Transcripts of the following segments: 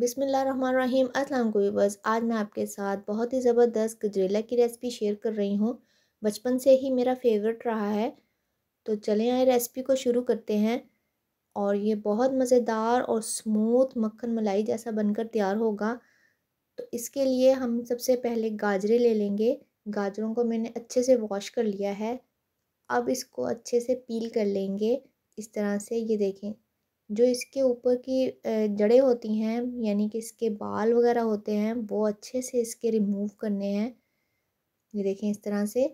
बिसमिल्ल अस्सलाम व्यूवर्स आज मैं आपके साथ बहुत ही ज़बरदस्त गजरेला की रेसिपी शेयर कर रही हूँ बचपन से ही मेरा फेवरेट रहा है तो चलें आए रेसिपी को शुरू करते हैं और ये बहुत मज़ेदार और स्मूथ मक्खन मलाई जैसा बनकर तैयार होगा तो इसके लिए हम सबसे पहले गाजरे ले लेंगे गाजरों को मैंने अच्छे से वॉश कर लिया है अब इसको अच्छे से पील कर लेंगे इस तरह से ये देखें जो इसके ऊपर की जड़ें होती हैं यानी कि इसके बाल वगैरह होते हैं वो अच्छे से इसके रिमूव करने हैं ये देखें इस तरह से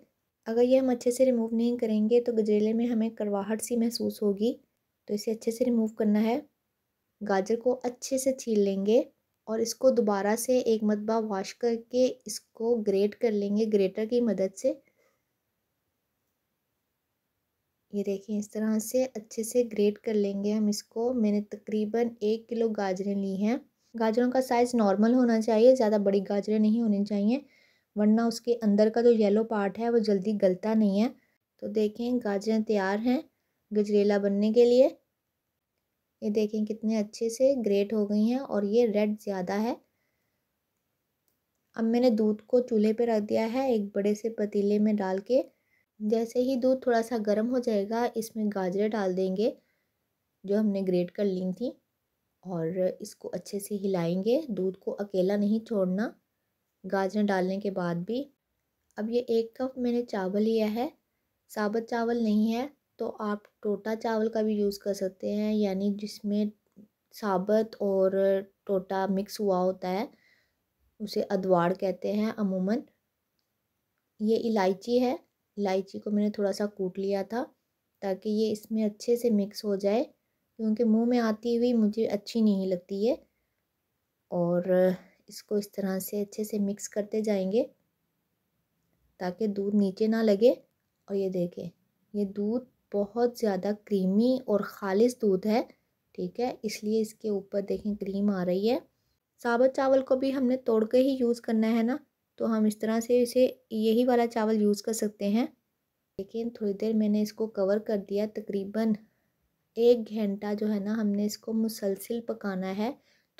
अगर ये हम अच्छे से रिमूव नहीं करेंगे तो गजरेले में हमें करवाहट सी महसूस होगी तो इसे अच्छे से रिमूव करना है गाजर को अच्छे से छील लेंगे और इसको दोबारा से एक मतबा वॉश करके इसको ग्रेट कर लेंगे ग्रेटर की मदद से ये देखिए इस तरह से अच्छे से ग्रेट कर लेंगे हम इसको मैंने तकरीबन एक किलो गाजरें ली हैं गाजरों का साइज़ नॉर्मल होना चाहिए ज़्यादा बड़ी गाजरें नहीं होनी चाहिए वरना उसके अंदर का जो येलो पार्ट है वो जल्दी गलता नहीं है तो देखें गाजरें तैयार हैं गजरेला बनने के लिए ये देखें कितने अच्छे से ग्रेट हो गई हैं और ये रेड ज़्यादा है अब मैंने दूध को चूल्हे पर रख दिया है एक बड़े से पतीले में डाल के जैसे ही दूध थोड़ा सा गर्म हो जाएगा इसमें गाजरें डाल देंगे जो हमने ग्रेट कर ली थी और इसको अच्छे से हिलाएंगे दूध को अकेला नहीं छोड़ना गाजरें डालने के बाद भी अब ये एक कप मैंने चावल लिया है साबत चावल नहीं है तो आप टोटा चावल का भी यूज़ कर सकते हैं यानी जिसमें साबत और टोटा मिक्स हुआ होता है उसे अदवाड़ कहते हैं अमूमन ये इलायची है इलायची को मैंने थोड़ा सा कूट लिया था ताकि ये इसमें अच्छे से मिक्स हो जाए क्योंकि मुंह में आती हुई मुझे अच्छी नहीं लगती है और इसको इस तरह से अच्छे से मिक्स करते जाएंगे ताकि दूध नीचे ना लगे और ये देखें ये दूध बहुत ज़्यादा क्रीमी और ख़ालिश दूध है ठीक है इसलिए इसके ऊपर देखें क्रीम आ रही है साबुत चावल को भी हमने तोड़ के ही यूज़ करना है ना तो हम इस तरह से इसे यही वाला चावल यूज़ कर सकते हैं लेकिन थोड़ी देर मैंने इसको कवर कर दिया तकरीबन एक घंटा जो है ना हमने इसको मुसलसिल पकाना है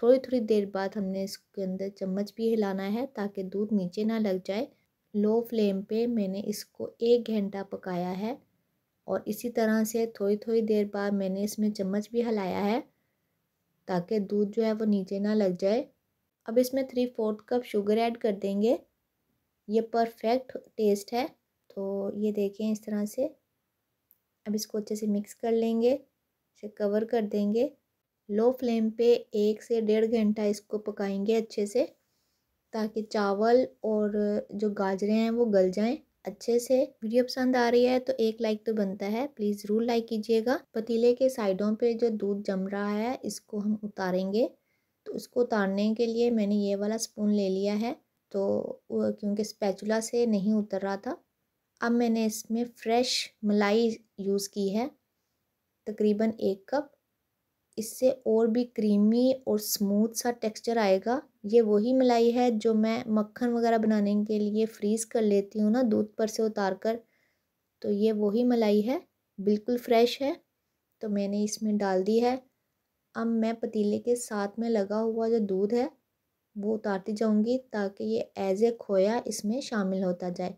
थोड़ी थोड़ी देर बाद हमने इसके अंदर चम्मच भी हिलाना है ताकि दूध नीचे ना लग जाए लो फ्लेम पे मैंने इसको एक घंटा पकाया है और इसी तरह से थोड़ी थोड़ी देर बाद मैंने इसमें चम्मच भी हिलाया है ताकि दूध जो है वो नीचे ना लग जाए अब इसमें three fourth cup sugar add कर देंगे ये परफेक्ट टेस्ट है तो ये देखें इस तरह से अब इसको अच्छे से मिक्स कर लेंगे इसे कवर कर देंगे लो फ्लेम पे एक से डेढ़ घंटा इसको पकाएंगे अच्छे से ताकि चावल और जो गाजरें हैं वो गल जाएं अच्छे से वीडियो पसंद आ रही है तो एक लाइक तो बनता है प्लीज़ ज़रूर लाइक कीजिएगा पतीले के साइडों पे जो दूध जम रहा है इसको हम उतारेंगे तो उसको उतारने के लिए मैंने ये वाला स्पून ले लिया है तो क्योंकि स्पैचुला से नहीं उतर रहा था अब मैंने इसमें फ्रेश मलाई यूज़ की है तकरीबन एक कप इससे और भी क्रीमी और स्मूथ सा टेक्सचर आएगा ये वही मलाई है जो मैं मक्खन वगैरह बनाने के लिए फ्रीज़ कर लेती हूँ ना दूध पर से उतार कर तो ये वही मलाई है बिल्कुल फ्रेश है तो मैंने इसमें डाल दी है अब मैं पतीले के साथ में लगा हुआ जो दूध है वो उतारती जाऊँगी ताकि ये एज ए खोया इसमें शामिल होता जाए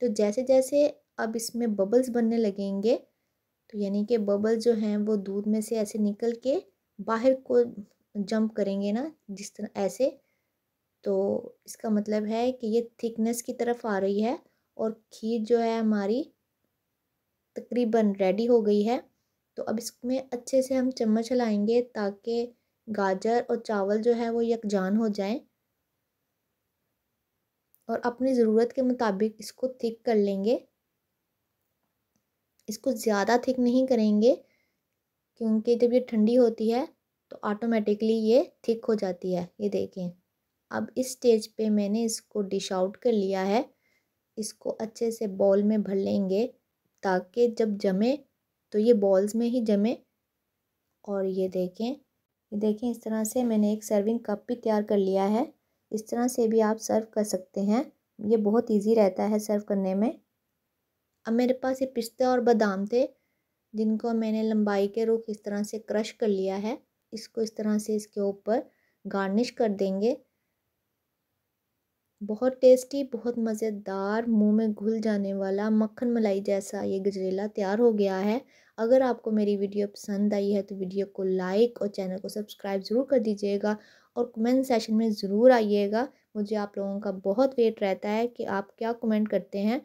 तो जैसे जैसे अब इसमें बबल्स बनने लगेंगे तो यानी कि बबल्स जो हैं वो दूध में से ऐसे निकल के बाहर को जंप करेंगे ना जिस तरह ऐसे तो इसका मतलब है कि ये थिकनेस की तरफ आ रही है और खीर जो है हमारी तकरीबन रेडी हो गई है तो अब इसमें अच्छे से हम चम्मच हिलाएंगे ताकि गाजर और चावल जो है वो यकजान हो जाए और अपनी ज़रूरत के मुताबिक इसको थिक कर लेंगे इसको ज़्यादा थिक नहीं करेंगे क्योंकि जब ये ठंडी होती है तो ऑटोमेटिकली ये थिक हो जाती है ये देखें अब इस स्टेज पे मैंने इसको डिश आउट कर लिया है इसको अच्छे से बॉल में भर लेंगे ताकि जब जमे तो ये बॉल्स में ही जमे और ये देखें ये देखें इस तरह से मैंने एक सर्विंग कप भी तैयार कर लिया है इस तरह से भी आप सर्व कर सकते हैं ये बहुत इजी रहता है सर्व करने में अब मेरे पास ये पिस्ते और बादाम थे जिनको मैंने लंबाई के रुख इस तरह से क्रश कर लिया है इसको इस तरह से इसके ऊपर गार्निश कर देंगे बहुत टेस्टी बहुत मज़ेदार मुंह में घुल जाने वाला मक्खन मलाई जैसा ये गजरेला तैयार हो गया है अगर आपको मेरी वीडियो पसंद आई है तो वीडियो को लाइक और चैनल को सब्सक्राइब ज़रूर कर दीजिएगा और कमेंट सेशन में ज़रूर आइएगा मुझे आप लोगों का बहुत वेट रहता है कि आप क्या कमेंट करते हैं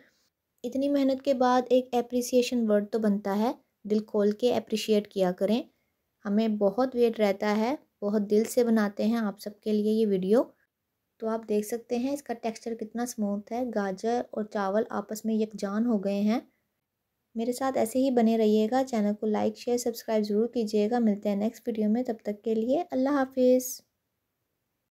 इतनी मेहनत के बाद एक एप्रिसिएशन वर्ड तो बनता है दिल खोल के अप्रिशिएट किया करें हमें बहुत वेट रहता है बहुत दिल से बनाते हैं आप सबके लिए ये वीडियो तो आप देख सकते हैं इसका टेक्सचर कितना स्मूथ है गाजर और चावल आपस में यकजान हो गए हैं मेरे साथ ऐसे ही बने रहिएगा चैनल को लाइक शेयर सब्सक्राइब ज़रूर कीजिएगा मिलते हैं नेक्स्ट वीडियो में तब तक के लिए अल्लाह हाफिज़